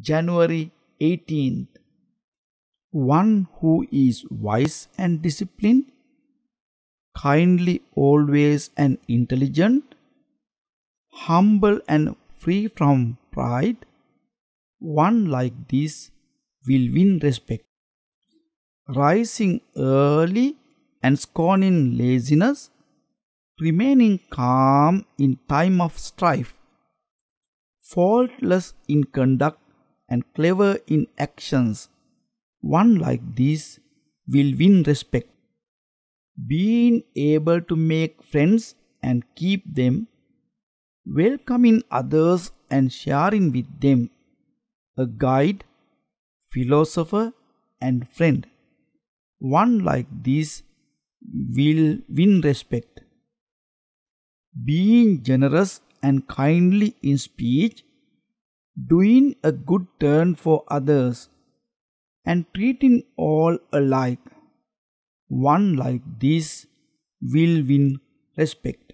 January 18th. One who is wise and disciplined, kindly always and intelligent, humble and free from pride, one like this will win respect. Rising early and scorning laziness, remaining calm in time of strife, faultless in conduct and clever in actions, one like this will win respect. Being able to make friends and keep them, welcoming others and sharing with them, a guide, philosopher, and friend. One like this will win respect. Being generous and kindly in speech doing a good turn for others, and treating all alike. One like this will win respect.